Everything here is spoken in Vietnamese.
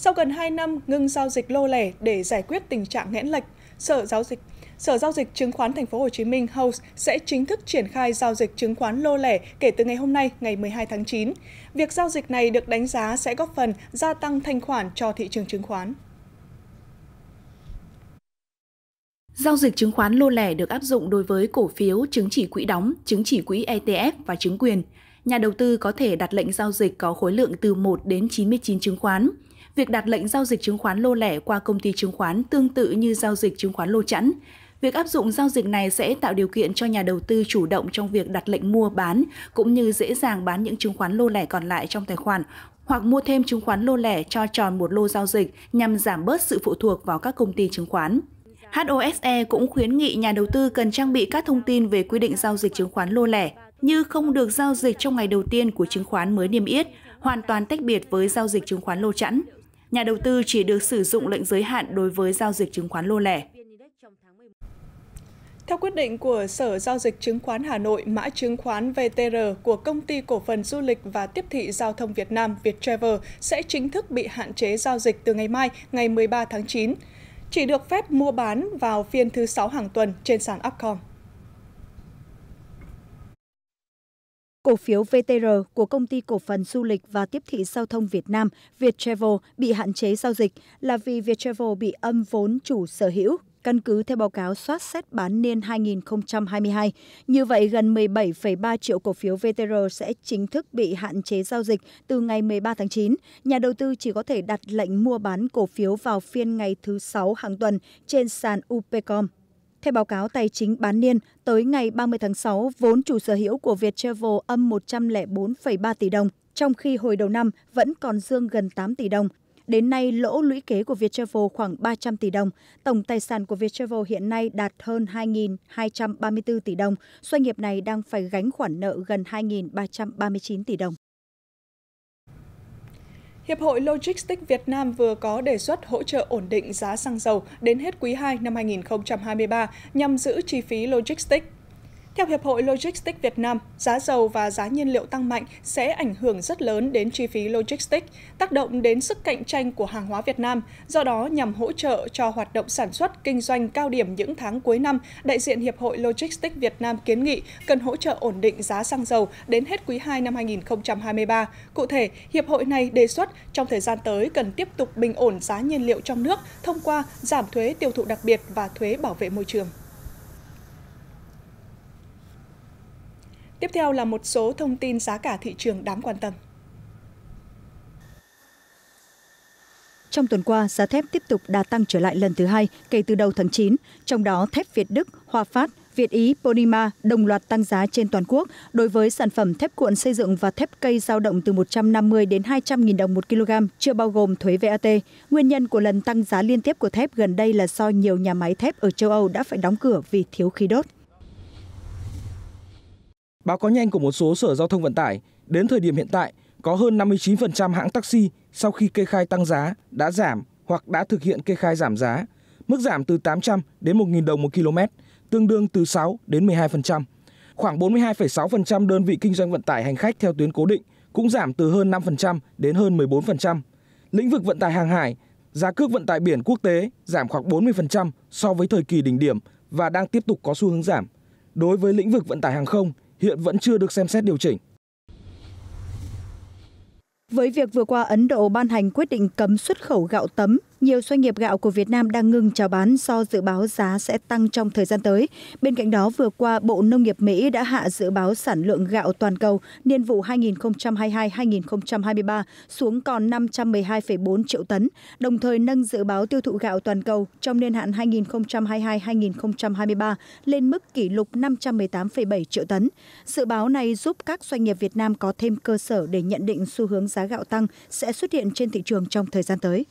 Sau gần 2 năm ngưng giao dịch lô lẻ để giải quyết tình trạng nghẽn lệch, Sở Giao dịch Sở Giao dịch Chứng khoán Thành phố Hồ Chí Minh House sẽ chính thức triển khai giao dịch chứng khoán lô lẻ kể từ ngày hôm nay, ngày 12 tháng 9. Việc giao dịch này được đánh giá sẽ góp phần gia tăng thanh khoản cho thị trường chứng khoán. Giao dịch chứng khoán lô lẻ được áp dụng đối với cổ phiếu, chứng chỉ quỹ đóng, chứng chỉ quỹ ETF và chứng quyền. Nhà đầu tư có thể đặt lệnh giao dịch có khối lượng từ 1 đến 99 chứng khoán. Việc đặt lệnh giao dịch chứng khoán lô lẻ qua công ty chứng khoán tương tự như giao dịch chứng khoán lô chẵn. Việc áp dụng giao dịch này sẽ tạo điều kiện cho nhà đầu tư chủ động trong việc đặt lệnh mua bán cũng như dễ dàng bán những chứng khoán lô lẻ còn lại trong tài khoản hoặc mua thêm chứng khoán lô lẻ cho tròn một lô giao dịch nhằm giảm bớt sự phụ thuộc vào các công ty chứng khoán. HOSE cũng khuyến nghị nhà đầu tư cần trang bị các thông tin về quy định giao dịch chứng khoán lô lẻ như không được giao dịch trong ngày đầu tiên của chứng khoán mới niêm yết, hoàn toàn tách biệt với giao dịch chứng khoán lô chẵn nhà đầu tư chỉ được sử dụng lệnh giới hạn đối với giao dịch chứng khoán lô lẻ. Theo quyết định của Sở Giao dịch Chứng khoán Hà Nội, mã chứng khoán VTR của Công ty Cổ phần Du lịch và Tiếp thị Giao thông Việt Nam Viettravel sẽ chính thức bị hạn chế giao dịch từ ngày mai, ngày 13 tháng 9. Chỉ được phép mua bán vào phiên thứ 6 hàng tuần trên sàn Upcom. cổ phiếu VTR của công ty cổ phần du lịch và tiếp thị giao thông Việt Nam Viettravel bị hạn chế giao dịch là vì Viettravel bị âm vốn chủ sở hữu căn cứ theo báo cáo soát xét bán niên 2022. Như vậy, gần 17,3 triệu cổ phiếu VTR sẽ chính thức bị hạn chế giao dịch từ ngày 13 tháng 9. Nhà đầu tư chỉ có thể đặt lệnh mua bán cổ phiếu vào phiên ngày thứ Sáu hàng tuần trên sàn UPCOM theo báo cáo tài chính bán niên, tới ngày 30 tháng 6, vốn chủ sở hữu của Viettravel âm 104,3 tỷ đồng, trong khi hồi đầu năm vẫn còn dương gần 8 tỷ đồng. Đến nay, lỗ lũy kế của Viettravel khoảng 300 tỷ đồng. Tổng tài sản của Viettravel hiện nay đạt hơn 2.234 tỷ đồng. Doanh nghiệp này đang phải gánh khoản nợ gần 2.339 tỷ đồng. Hiệp hội Logistics Việt Nam vừa có đề xuất hỗ trợ ổn định giá xăng dầu đến hết quý 2 năm 2023 nhằm giữ chi phí logistics theo Hiệp hội Logistics Việt Nam, giá dầu và giá nhiên liệu tăng mạnh sẽ ảnh hưởng rất lớn đến chi phí logistics, tác động đến sức cạnh tranh của hàng hóa Việt Nam, do đó nhằm hỗ trợ cho hoạt động sản xuất, kinh doanh cao điểm những tháng cuối năm, đại diện Hiệp hội Logistics Việt Nam kiến nghị cần hỗ trợ ổn định giá xăng dầu đến hết quý 2 năm 2023. Cụ thể, Hiệp hội này đề xuất trong thời gian tới cần tiếp tục bình ổn giá nhiên liệu trong nước thông qua giảm thuế tiêu thụ đặc biệt và thuế bảo vệ môi trường. Tiếp theo là một số thông tin giá cả thị trường đáng quan tâm. Trong tuần qua, giá thép tiếp tục đà tăng trở lại lần thứ hai kể từ đầu tháng 9, trong đó thép Việt Đức, Hòa Phát, Việt Ý, Ponima đồng loạt tăng giá trên toàn quốc. Đối với sản phẩm thép cuộn xây dựng và thép cây giao động từ 150 đến 200 000 đồng một kg, chưa bao gồm thuế VAT. Nguyên nhân của lần tăng giá liên tiếp của thép gần đây là do nhiều nhà máy thép ở châu Âu đã phải đóng cửa vì thiếu khí đốt. Báo cáo nhanh của một số sở giao thông vận tải, đến thời điểm hiện tại, có hơn 59% hãng taxi sau khi kê khai tăng giá đã giảm hoặc đã thực hiện kê khai giảm giá. Mức giảm từ 800 đến 1.000 đồng một km, tương đương từ 6 đến 12%. Khoảng 42,6% đơn vị kinh doanh vận tải hành khách theo tuyến cố định cũng giảm từ hơn 5% đến hơn 14%. Lĩnh vực vận tải hàng hải, giá cước vận tải biển quốc tế giảm khoảng 40% so với thời kỳ đỉnh điểm và đang tiếp tục có xu hướng giảm. Đối với lĩnh vực vận tải hàng không, hiện vẫn chưa được xem xét điều chỉnh. Với việc vừa qua Ấn Độ ban hành quyết định cấm xuất khẩu gạo tấm nhiều doanh nghiệp gạo của Việt Nam đang ngừng chào bán do dự báo giá sẽ tăng trong thời gian tới. Bên cạnh đó, vừa qua, Bộ Nông nghiệp Mỹ đã hạ dự báo sản lượng gạo toàn cầu niên vụ 2022-2023 xuống còn 512,4 triệu tấn, đồng thời nâng dự báo tiêu thụ gạo toàn cầu trong niên hạn 2022-2023 lên mức kỷ lục 518,7 triệu tấn. Dự báo này giúp các doanh nghiệp Việt Nam có thêm cơ sở để nhận định xu hướng giá gạo tăng sẽ xuất hiện trên thị trường trong thời gian tới.